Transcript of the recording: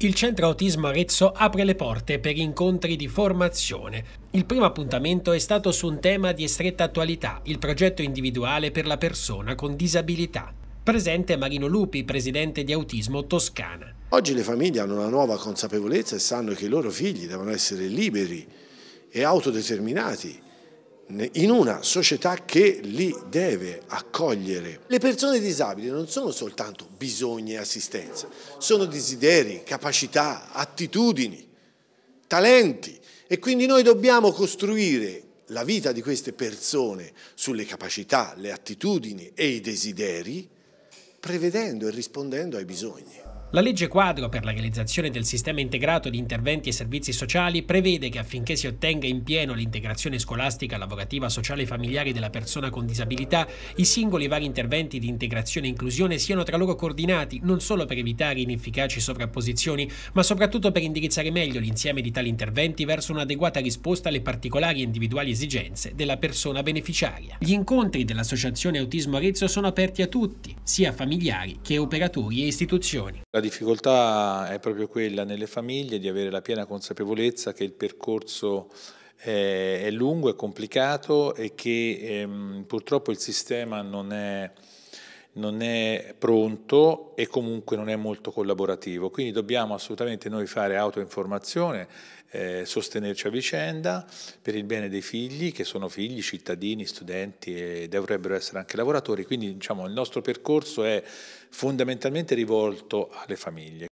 Il centro autismo Arezzo apre le porte per incontri di formazione. Il primo appuntamento è stato su un tema di stretta attualità, il progetto individuale per la persona con disabilità. Presente Marino Lupi, presidente di Autismo Toscana. Oggi le famiglie hanno una nuova consapevolezza e sanno che i loro figli devono essere liberi e autodeterminati in una società che li deve accogliere. Le persone disabili non sono soltanto bisogni e assistenza, sono desideri, capacità, attitudini, talenti e quindi noi dobbiamo costruire la vita di queste persone sulle capacità, le attitudini e i desideri, prevedendo e rispondendo ai bisogni. La legge quadro per la realizzazione del sistema integrato di interventi e servizi sociali prevede che affinché si ottenga in pieno l'integrazione scolastica, lavorativa, sociale e familiare della persona con disabilità, i singoli vari interventi di integrazione e inclusione siano tra loro coordinati non solo per evitare inefficaci sovrapposizioni, ma soprattutto per indirizzare meglio l'insieme di tali interventi verso un'adeguata risposta alle particolari e individuali esigenze della persona beneficiaria. Gli incontri dell'Associazione Autismo Arezzo sono aperti a tutti, sia familiari che operatori e istituzioni. La difficoltà è proprio quella nelle famiglie di avere la piena consapevolezza che il percorso è lungo, è complicato e che ehm, purtroppo il sistema non è non è pronto e comunque non è molto collaborativo. Quindi dobbiamo assolutamente noi fare autoinformazione, eh, sostenerci a vicenda per il bene dei figli, che sono figli, cittadini, studenti e dovrebbero essere anche lavoratori. Quindi diciamo, il nostro percorso è fondamentalmente rivolto alle famiglie.